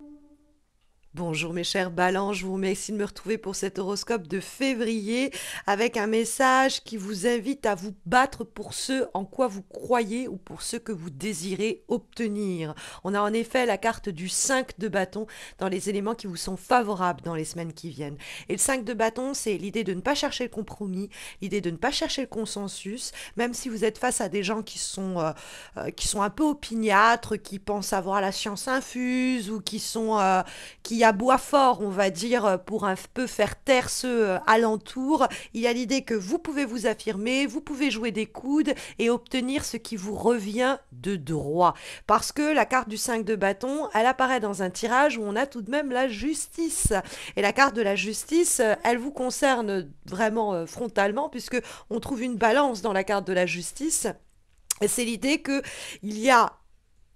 Thank you. Bonjour mes chers balances, je vous remercie de me retrouver pour cet horoscope de février avec un message qui vous invite à vous battre pour ce en quoi vous croyez ou pour ce que vous désirez obtenir. On a en effet la carte du 5 de bâton dans les éléments qui vous sont favorables dans les semaines qui viennent. Et le 5 de bâton, c'est l'idée de ne pas chercher le compromis, l'idée de ne pas chercher le consensus, même si vous êtes face à des gens qui sont, euh, euh, qui sont un peu opiniâtres, qui pensent avoir la science infuse ou qui sont... Euh, qui y a bois fort, on va dire, euh, pour un peu faire taire ceux euh, alentour. Il y a l'idée que vous pouvez vous affirmer, vous pouvez jouer des coudes et obtenir ce qui vous revient de droit. Parce que la carte du 5 de bâton, elle apparaît dans un tirage où on a tout de même la justice. Et la carte de la justice, euh, elle vous concerne vraiment frontalement puisqu'on trouve une balance dans la carte de la justice. C'est l'idée qu'il y a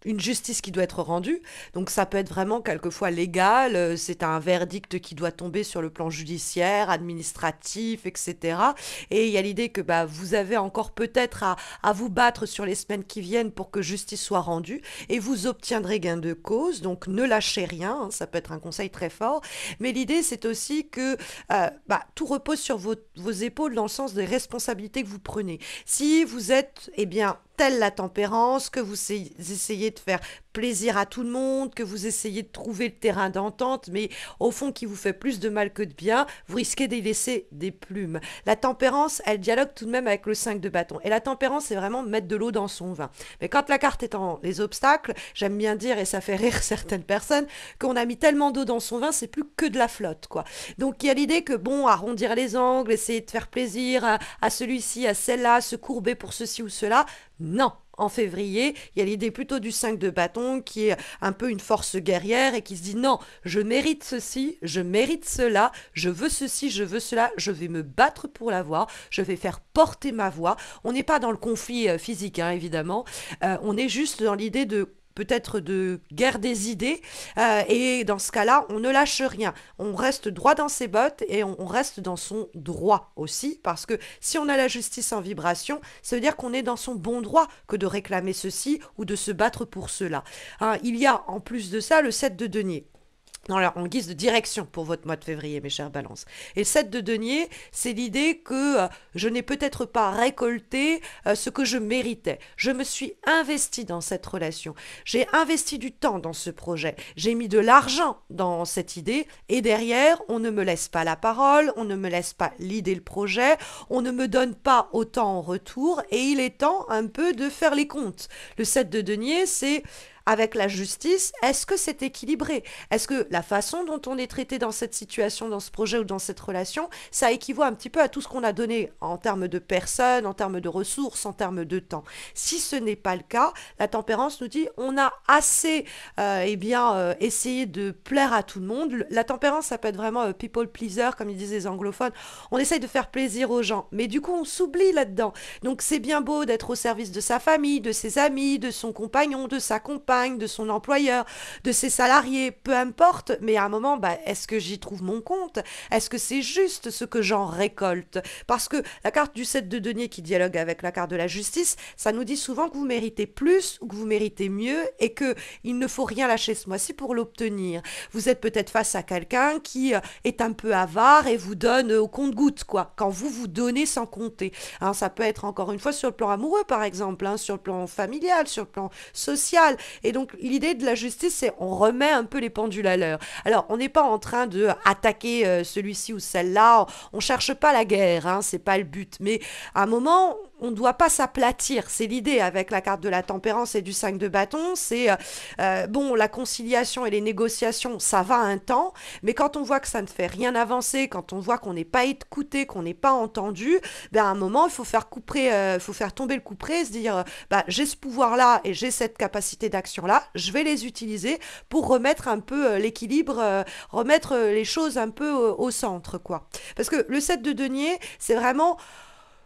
une justice qui doit être rendue. Donc ça peut être vraiment quelquefois légal, euh, c'est un verdict qui doit tomber sur le plan judiciaire, administratif, etc. Et il y a l'idée que bah, vous avez encore peut-être à, vous battre sur les semaines qui viennent pour que justice soit rendue et vous obtiendrez gain de cause. Donc ne lâchez rien, hein. ça peut être un conseil très fort. Mais l'idée c'est aussi que euh, bah, tout repose sur vos, vos épaules dans le sens des responsabilités que vous prenez. Si vous êtes, eh bien, telle la tempérance, que vous essayez de faire plaisir à tout le monde, que vous essayez de trouver le terrain d'entente, mais au fond qui vous fait plus de mal que de bien, vous risquez d'y laisser des plumes. La tempérance, elle dialogue tout de même avec le 5 de bâton. Et la tempérance, c'est vraiment mettre de l'eau dans son vin. Mais quand la carte est en les obstacles, j'aime bien dire, et ça fait rire certaines personnes, qu'on a mis tellement d'eau dans son vin, c'est plus que de la flotte, quoi. Donc il y a l'idée que, bon, arrondir les angles, essayer de faire plaisir à, à celui-ci, à celle-là, se courber pour ceci ou cela, non, en février, il y a l'idée plutôt du 5 de bâton qui est un peu une force guerrière et qui se dit non, je mérite ceci, je mérite cela, je veux ceci, je veux cela, je vais me battre pour l'avoir, je vais faire porter ma voix. On n'est pas dans le conflit euh, physique, hein, évidemment, euh, on est juste dans l'idée de peut-être de guerre des idées. Euh, et dans ce cas-là, on ne lâche rien. On reste droit dans ses bottes et on, reste dans son droit aussi, parce que si on a la justice en vibration, ça veut dire qu'on est dans son bon droit que de réclamer ceci ou de se battre pour cela. Hein, il y a en plus de ça le 7 de denier. Non, leur, en guise de direction pour votre mois de février, mes chers balances. Et le 7 de denier, c'est l'idée que euh, je n'ai peut-être pas récolté euh, ce que je méritais. Je me suis investi dans cette relation. J'ai investi du temps dans ce projet. J'ai mis de l'argent dans cette idée. Et derrière, on ne me laisse pas la parole, on ne me laisse pas l'idée, le projet, on ne me donne pas autant en retour. Et il est temps un peu de faire les comptes. Le 7 de denier, c'est avec la justice, est-ce que c'est équilibré Est-ce que la façon dont on est traité dans cette situation, dans ce projet ou dans cette relation, ça équivaut un petit peu à tout ce qu'on a donné en termes de personnes, en termes de ressources, en termes de temps Si ce n'est pas le cas, la tempérance nous dit on a assez euh, eh bien, euh, essayé de plaire à tout le monde. La tempérance, ça peut être vraiment euh, people pleaser, comme ils disent les anglophones. On essaye de faire plaisir aux gens, mais du coup, on s'oublie là-dedans. Donc, c'est bien beau d'être au service de sa famille, de ses amis, de son compagnon, de sa compagne de son employeur, de ses salariés, peu importe, mais à un moment, bah, est-ce que j'y trouve mon compte Est-ce que c'est juste ce que j'en récolte Parce que la carte du 7 de denier qui dialogue avec la carte de la justice, ça nous dit souvent que vous méritez plus ou que vous méritez mieux et que il ne faut rien lâcher ce mois-ci pour l'obtenir. Vous êtes peut-être face à quelqu'un qui euh, est un peu avare et vous donne euh, au compte-goutte, quoi, quand vous vous donnez sans compter. Hein, ça peut être encore une fois sur le plan amoureux, par exemple, hein, sur le plan familial, sur le plan social. Et donc l'idée de la justice, c'est on remet un peu les pendules à l'heure. Alors on n'est pas en train de attaquer euh, celui-ci ou celle-là, on, ne cherche pas la guerre, hein, c'est pas le but. Mais à un moment, on ne doit pas s'aplatir. C'est l'idée avec la carte de la tempérance et du 5 de bâton. C'est euh, euh, bon, la conciliation et les négociations, ça va un temps, mais quand on voit que ça ne fait rien avancer, quand on voit qu'on n'est pas écouté, qu'on n'est pas entendu, ben à un moment, il faut faire couper, euh, faut faire tomber le couperet et se dire, bah, j'ai ce pouvoir-là et j'ai cette capacité d'action-là, je vais les utiliser pour remettre un peu l'équilibre, remettre les choses un peu au centre, quoi. Parce que le 7 de denier, c'est vraiment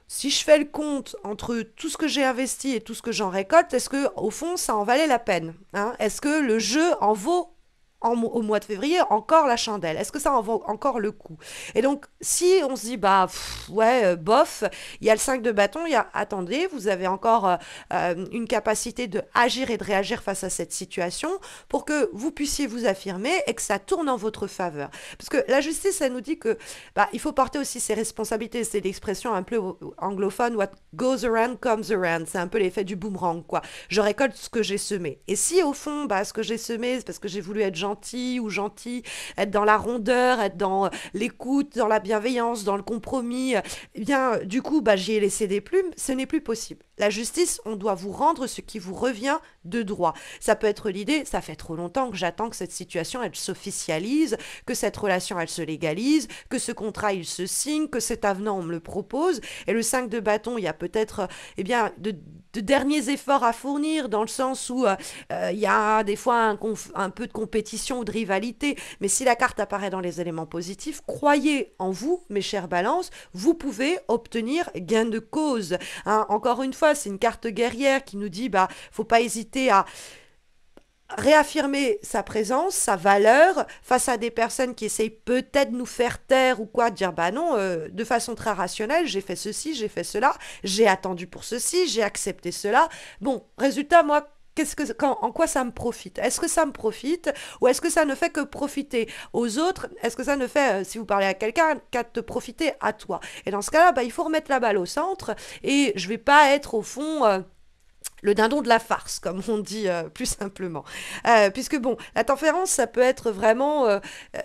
si je fais le compte entre tout ce que j'ai investi et tout ce que j'en récolte, est-ce que au fond ça en valait la peine hein Est-ce que le jeu en vaut au mois de février encore la chandelle Est-ce que ça en vaut encore le coup Et donc, si on se dit, bah ouais, euh, bof, il y a le 5 de bâton, il y a, attendez, vous avez encore euh, euh, une capacité de agir et de réagir face à cette situation pour que vous puissiez vous affirmer et que ça tourne en votre faveur. Parce que la justice, elle nous dit que bah, il faut porter aussi ses responsabilités. C'est l'expression un peu anglophone, what goes around comes around. C'est un peu l'effet du boomerang, quoi. Je récolte ce que j'ai semé. Et si au fond, bah, ce que j'ai semé, c'est parce que j'ai voulu être gentil, gentil ou gentil, être dans la rondeur, être dans euh, l'écoute, dans la bienveillance, dans le compromis, eh bien, du coup, bah, j'y ai laissé des plumes, ce n'est plus possible. La justice, on doit vous rendre ce qui vous revient de droit. Ça peut être l'idée, ça fait trop longtemps que j'attends que cette situation, elle s'officialise, que cette relation, elle se légalise, que ce contrat, il se signe, que cet avenant, on me le propose. Et le 5 de bâton, il y a peut-être, eh bien, de, derniers efforts à fournir, dans le sens où euh, euh, il y a des fois un, peu de compétition ou de rivalité. Mais si la carte apparaît dans les éléments positifs, croyez en vous, mes chers balances, vous pouvez obtenir gain de cause. Hein, encore une fois, c'est une carte guerrière qui nous dit, bah, faut pas hésiter à réaffirmer sa présence, sa valeur face à des personnes qui essayent peut-être nous faire taire ou quoi, de dire bah non, euh, de façon très rationnelle, j'ai fait ceci, j'ai fait cela, j'ai attendu pour ceci, j'ai accepté cela. Bon, résultat, moi, que, en quoi ça me profite Est-ce que ça me profite ou est-ce que ça ne fait que profiter aux autres Est-ce que ça ne fait, euh, si vous parlez à quelqu'un, qu'à te profiter à toi Et dans ce cas-là, bah, il faut remettre la balle au centre et je vais pas être au fond... Euh, le dindon de la farce, comme on dit euh, plus simplement. Euh, puisque bon, la tempérance, ça peut être vraiment, euh,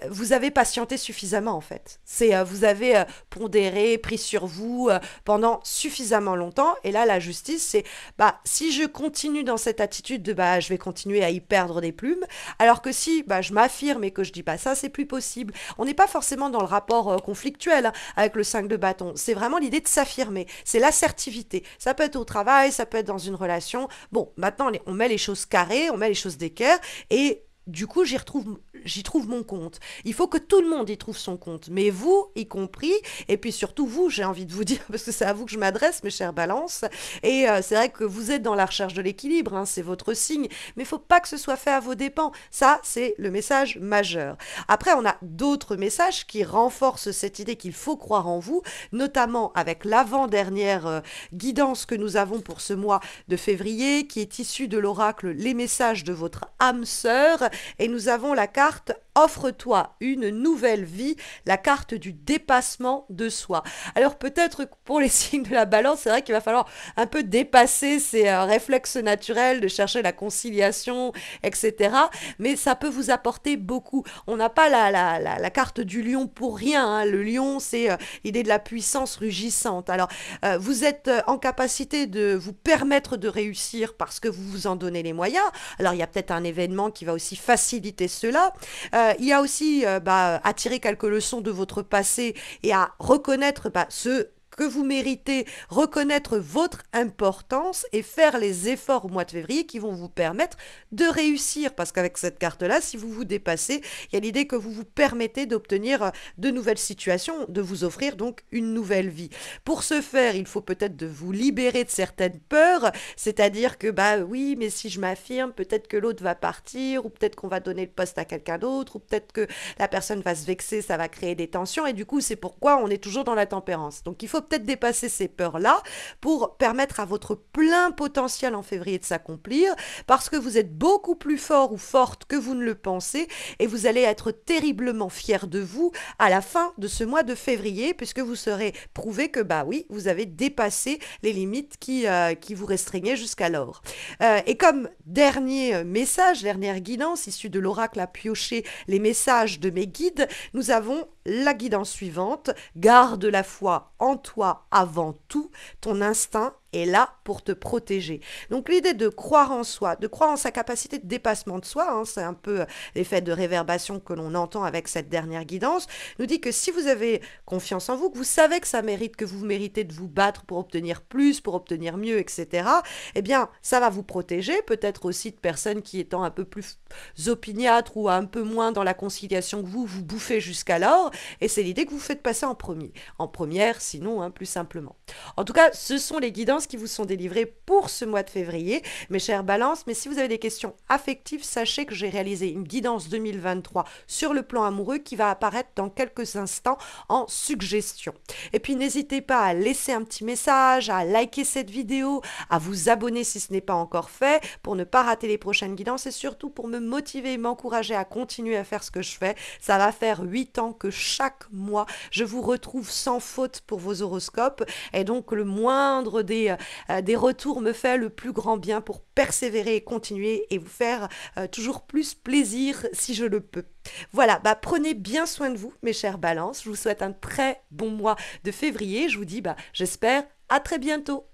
vous avez patienté suffisamment en fait. C'est vous avez pondéré, pris sur vous pendant suffisamment longtemps. Et là, la justice, c'est bah si je continue dans cette attitude de bah je vais continuer à y perdre des plumes, alors que si bah je m'affirme et que je dis pas bah, ça, c'est plus possible. On n'est pas forcément dans le rapport conflictuel hein, avec le 5 de bâton. C'est vraiment l'idée de s'affirmer. C'est l'assertivité. Ça peut être au travail, ça peut être dans une relation Bon, maintenant, on met les choses carrées, on met les choses d'équerre et du coup, j'y retrouve, j'y trouve mon compte. Il faut que tout le monde y trouve son compte, mais vous y compris, et puis surtout vous, j'ai envie de vous dire, parce que c'est à vous que je m'adresse, mes chers balances, et euh, c'est vrai que vous êtes dans la recherche de l'équilibre, hein, c'est votre signe, mais il faut pas que ce soit fait à vos dépens. Ça, c'est le message majeur. Après, on a d'autres messages qui renforcent cette idée qu'il faut croire en vous, notamment avec l'avant-dernière euh, guidance que nous avons pour ce mois de février, qui est issue de l'oracle Les messages de votre âme sœur et nous avons la carte offre-toi une nouvelle vie, la carte du dépassement de soi. Alors peut-être pour les signes de la balance, c'est vrai qu'il va falloir un peu dépasser ces euh, réflexes naturels de chercher la conciliation, etc. Mais ça peut vous apporter beaucoup. On n'a pas la, la, la, carte du lion pour rien. Hein. Le lion, c'est euh, l'idée de la puissance rugissante. Alors euh, vous êtes en capacité de vous permettre de réussir parce que vous vous en donnez les moyens. Alors il y a peut-être un événement qui va aussi faciliter cela. Euh, il y a aussi à euh, bah, tirer quelques leçons de votre passé et à reconnaître bah, ce que vous méritez, reconnaître votre importance et faire les efforts au mois de février qui vont vous permettre de réussir. Parce qu'avec cette carte-là, si vous vous dépassez, il y a l'idée que vous vous permettez d'obtenir euh, de nouvelles situations, de vous offrir donc une nouvelle vie. Pour ce faire, il faut peut-être de vous libérer de certaines peurs, c'est-à-dire que bah oui, mais si je m'affirme, peut-être que l'autre va partir, ou peut-être qu'on va donner le poste à quelqu'un d'autre, ou peut-être que la personne va se vexer, ça va créer des tensions, et du coup c'est pourquoi on est toujours dans la tempérance. Donc il faut peut-être dépasser ces peurs-là pour permettre à votre plein potentiel en février de s'accomplir, parce que vous êtes beaucoup plus fort ou forte que vous ne le pensez, et vous allez être terriblement fier de vous à la fin de ce mois de février, puisque vous serez prouvé que, bah oui, vous avez dépassé les limites qui, euh, qui vous restreignaient jusqu'alors. Euh, et comme dernier euh, message, dernière guidance issue de l'oracle à piocher les messages de mes guides, nous avons la guidance suivante, garde la foi en toi avant tout, ton instinct est là pour te protéger. Donc l'idée de croire en soi, de croire en sa capacité de dépassement de soi, hein, c'est un peu euh, l'effet de réverbation que l'on entend avec cette dernière guidance, nous dit que si vous avez confiance en vous, que vous savez que ça mérite, que vous méritez de vous battre pour obtenir plus, pour obtenir mieux, etc., eh bien ça va vous protéger, peut-être aussi de personnes qui étant un peu plus opiniâtres ou un peu moins dans la conciliation que vous, vous bouffez jusqu'alors, et c'est l'idée que vous faites passer en premier, en première sinon, hein, plus simplement. En tout cas, ce sont les guidances qui vous sont délivrées pour ce mois de février, mes chers balances. Mais si vous avez des questions affectives, sachez que j'ai réalisé une guidance 2023 sur le plan amoureux qui va apparaître dans quelques instants en suggestion. Et puis n'hésitez pas à laisser un petit message, à liker cette vidéo, à vous abonner si ce n'est pas encore fait pour ne pas rater les prochaines guidances et surtout pour me motiver et m'encourager à continuer à faire ce que je fais. Ça va faire 8 ans que chaque mois, je vous retrouve sans faute pour vos horoscopes. Et donc, le moindre des euh, euh, des retours me fait le plus grand bien pour persévérer et continuer et vous faire euh, toujours plus plaisir si je le peux. Voilà, bah prenez bien soin de vous, mes chers balances. Je vous souhaite un très bon mois de février. Je vous dis, bah, j'espère, à très bientôt.